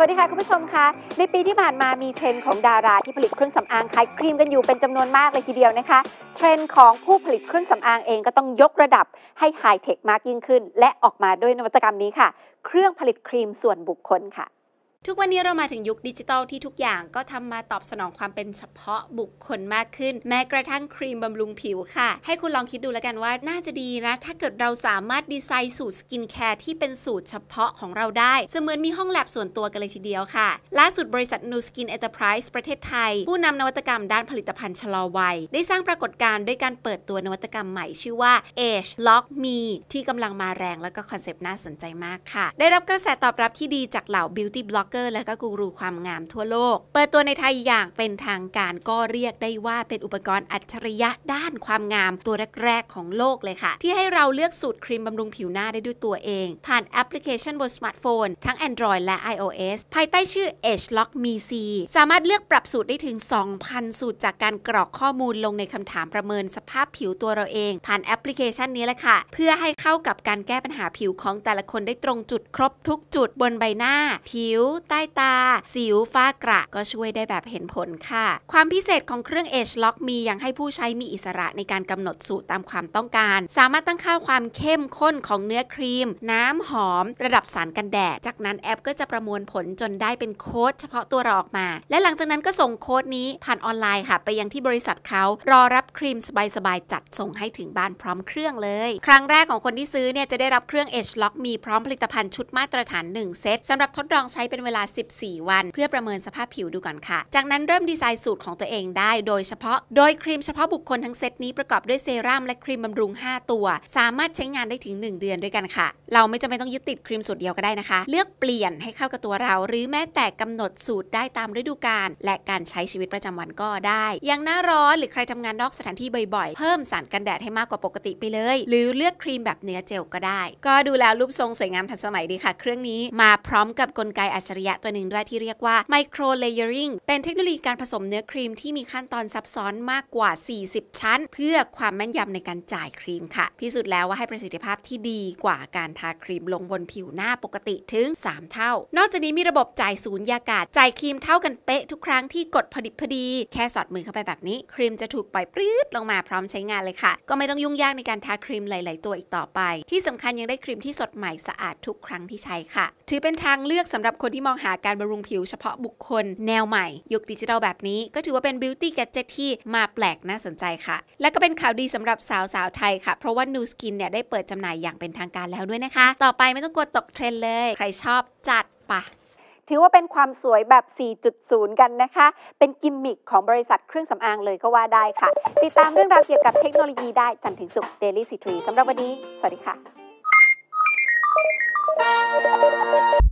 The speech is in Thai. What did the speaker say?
วัสดีค่ะคุณผู้ชมคะในปีที่ผ่านมามีเทรนด์ของดาราที่ผลิตเครื่องสำอางขายครีมกันอยู่เป็นจำนวนมากเลยทีเดียวนะคะ เทรนด์ของผู้ผลิตเครื่องสำอางเองก็ต้องยกระดับให้ไฮเทคมากยิ่งขึ้น และออกมาด้วยนวัตกรรมนี้ค่ะ เครื่องผลิตครีมส่วนบุคคลค่ะทุกวันนี้เรามาถึงยุคดิจิตอลที่ทุกอย่างก็ทำมาตอบสนองความเป็นเฉพาะบุคคลมากขึ้น แม้กระทั่งครีมบำรุงผิวค่ะ ให้คุณลองคิดดูแล้วกันว่าน่าจะดีนะถ้าเกิดเราสามารถดีไซน์สูตรสกินแคร์ที่เป็นสูตรเฉพาะของเราได้ เสมือนมีห้องแลบส่วนตัวกันเลยทีเดียวค่ะ ล่าสุดบริษัท New Skin Enterprise ประเทศไทย ผู้นำนวัตกรรมด้านผลิตภัณฑ์ชะลอวัย ได้สร้างปรากฏการณ์ด้วยการเปิดตัวนวัตกรรมใหม่ ชื่อว่า Age Lock Me ที่กำลังมาแรงแล้วก็คอนเซปต์น่าสนใจมากค่ะ ได้รับกระแสตอบรับที่ดีจากเหล่า Beauty Blog เกอร์และก็กูรูความงามทั่วโลก เปิดตัวในไทยอย่างเป็นทางการก็เรียกได้ว่าเป็นอุปกรณ์อัจฉริยะด้านความงามตัวแรกๆของโลกเลยค่ะ ที่ให้เราเลือกสูตรครีมบำรุงผิวหน้าได้ด้วยตัวเอง ผ่านแอปพลิเคชันบนสมาร์ทโฟน ทั้ง Android และ iOS ภายใต้ชื่อ Edge Lock m e c สามารถเลือกปรับสูตรได้ถึง 2,000 สูตรจากการกรอกข้อมูลลงในคำถามประเมินสภาพผิวตัวเราเอง ผ่านแอปพลิเคชันนี้แหละค่ะเพื่อให้เข้ากับการแก้ปัญหาผิวของแต่ละคนได้ตรงจุดครบทุกจุดบนใบหน้า ผิวใต้ตาสิวฝ้ากระก็ช่วยได้แบบเห็นผลค่ะ ความพิเศษของเครื่อง Edge Lock มียังให้ผู้ใช้มีอิสระในการกำหนดสูตรตามความต้องการ สามารถตั้งค่าความเข้มข้นของเนื้อครีม น้ำหอมระดับสารกันแดดจากนั้นแอปก็จะประมวลผลจนได้เป็นโค้ด เฉพาะตัวเราออกมา และหลังจากนั้นก็ส่งโค้ดนี้ผ่านออนไลน์ค่ะไปยังที่บริษัทเขารอรับครีมสบายๆจัดส่งให้ถึงบ้านพร้อมเครื่องเลย ครั้งแรกของคนที่ซื้อเนี่ยจะได้รับเครื่อง Edge Lock มีพร้อมผลิตภัณฑ์ชุดมาตรฐาน 1 เซตสำหรับทดลองใช้เป็นเววลา 14 วัน เพื่อประเมินสภาพผิวดูก่อนค่ะ จากนั้นเริ่มดีไซน์สูตรของตัวเองได้ โดยเฉพาะโดยครีมเฉพาะบุคคลทั้งเซตนี้ประกอบด้วยเซรั่มและครีมบำรุง 5 ตัว สามารถใช้งานได้ถึง 1 เดือนด้วยกันค่ะ เราไม่จำเป็นต้องยึดติดครีมสูตรเดียวก็ได้นะคะ เลือกเปลี่ยนให้เข้ากับตัวเรา หรือแม้แต่กำหนดสูตรได้ตามฤดูกาลและการใช้ชีวิตประจำวันก็ได้ อย่างหน้าร้อนหรือใครทำงานนอกสถานที่บ่อยๆเพิ่มสารกันแดดให้มากกว่าปกติไปเลย หรือเลือกครีมแบบเนื้อเจลก็ได้ ก็ดูแล้วรูปทรงสวยงามทันสมัยดีค่ะ เครื่องนี้มาพร้อมกับกลไกอัจฉริริยะตัวหนึ่งด้วยที่เรียกว่าไมโครเลเยอริงเป็นเทคโนโลยีการผสมเนื้อครีมที่มีขั้นตอนซับซ้อนมากกว่า 40 ชั้น เพื่อความแม่นยำในการจ่ายครีมค่ะพิสูจน์แล้วว่าให้ประสิทธิภาพที่ดีกว่าการทาครีมลงบนผิวหน้าปกติถึง 3 เท่า นอกจากนี้มีระบบจ่ายศูนยากาศจ่ายครีมเท่ากันเป๊ะทุกครั้งที่กดพอดิบพอดี แค่สอดมือเข้าไปแบบนี้ครีมจะถูกปล่อยปลื้ดลงมาพร้อมใช้งานเลยค่ะ ก็ไม่ต้องยุ่งยากในการทาครีมหลาย ๆ ตัวอีกต่อไป ที่สำคัญยังได้ครีมที่สดใหม่สะอาดทุกครั้งที่ใช้ค่ะ ถือเป็นทางเลือกสำหรับคนที่มองหาการบำรุงผิวเฉพาะบุคคลแนวใหม่ยุคดิจิทัลแบบนี้ก็ถือว่าเป็น beauty gadget ที่มาแปลกน่าสนใจค่ะ และก็เป็นข่าวดีสำหรับสาวสาวไทยค่ะ เพราะว่า New Skin เนี่ยได้เปิดจำหน่ายอย่างเป็นทางการแล้วด้วยนะคะ ต่อไปไม่ต้องกลัวตกเทรนเลย ใครชอบจัดปะถือว่าเป็นความสวยแบบ 4.0 กันนะคะ เป็นกิมมิคของบริษัทเครื่องสำอางเลยก็ว่าได้ค่ะ ติดตามเรื่องราวเกี่ยวกับเทคโนโลยีได้จันถึงสุข Daily ซีทรีสำหรับวันนี้สวัสดีค่ะ